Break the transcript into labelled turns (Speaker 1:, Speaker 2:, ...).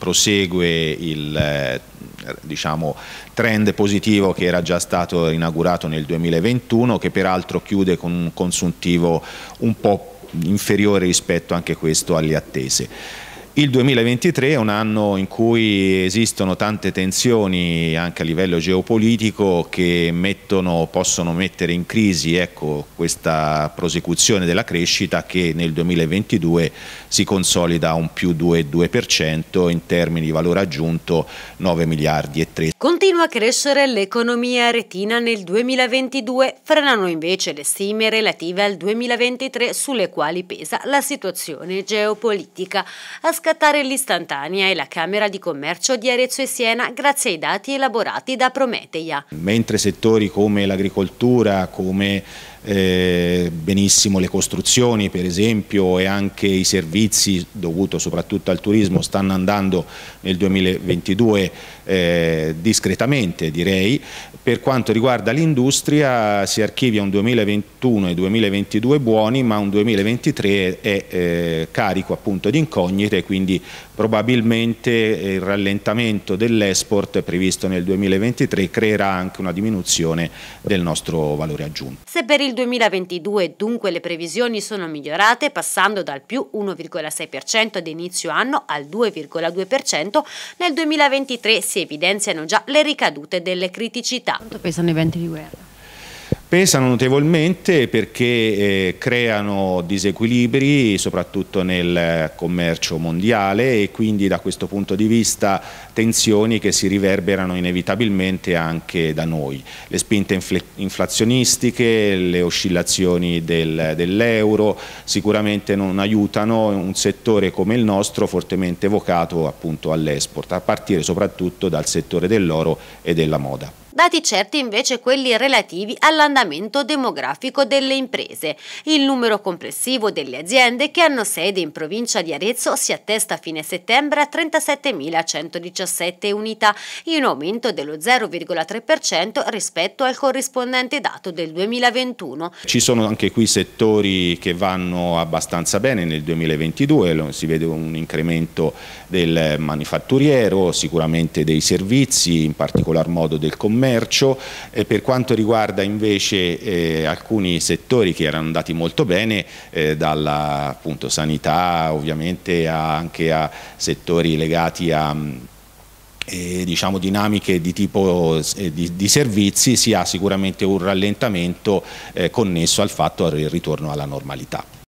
Speaker 1: prosegue il eh, diciamo, trend positivo che era già stato inaugurato nel 2021 che peraltro chiude con un consuntivo un po' inferiore rispetto anche questo alle attese. Il 2023 è un anno in cui esistono tante tensioni anche a livello geopolitico che mettono, possono mettere in crisi ecco, questa prosecuzione della crescita che nel 2022 si consolida a un più 2,2% in termini di valore aggiunto 9 miliardi e 3.
Speaker 2: Continua a crescere l'economia retina nel 2022, frenano invece le stime relative al 2023 sulle quali pesa la situazione geopolitica. As scattare l'istantanea e la Camera di Commercio di Arezzo e Siena grazie ai dati elaborati da Prometeia.
Speaker 1: Mentre settori come l'agricoltura, come eh, benissimo le costruzioni per esempio e anche i servizi dovuto soprattutto al turismo stanno andando nel 2022 eh, discretamente direi per quanto riguarda l'industria si archivia un 2021 e 2022 buoni ma un 2023 è eh, carico appunto di incognite quindi probabilmente eh, il rallentamento dell'export previsto nel 2023 creerà anche una diminuzione del nostro valore aggiunto.
Speaker 2: Se per il 2022 dunque le previsioni sono migliorate passando dal più 1,6% ad inizio anno al 2,2%, nel 2023 si evidenziano già le ricadute delle criticità. Quanto pesano i venti di guerra?
Speaker 1: Pesano notevolmente perché eh, creano disequilibri soprattutto nel commercio mondiale e quindi da questo punto di vista tensioni che si riverberano inevitabilmente anche da noi. Le spinte inflazionistiche, le oscillazioni del, dell'euro sicuramente non aiutano un settore come il nostro fortemente vocato all'export, a partire soprattutto dal settore dell'oro e della moda.
Speaker 2: Dati certi invece quelli relativi all'andamento demografico delle imprese. Il numero complessivo delle aziende che hanno sede in provincia di Arezzo si attesta a fine settembre a 37.117 unità, in aumento dello 0,3% rispetto al corrispondente dato del 2021.
Speaker 1: Ci sono anche qui settori che vanno abbastanza bene nel 2022, si vede un incremento del manifatturiero, sicuramente dei servizi, in particolar modo del commercio, commercio, eh, per quanto riguarda invece eh, alcuni settori che erano andati molto bene, eh, dalla appunto, sanità ovviamente a, anche a settori legati a mm, eh, diciamo dinamiche di tipo eh, di, di, servizi si ha sicuramente un rallentamento connesso al fatto del ritorno alla normalità.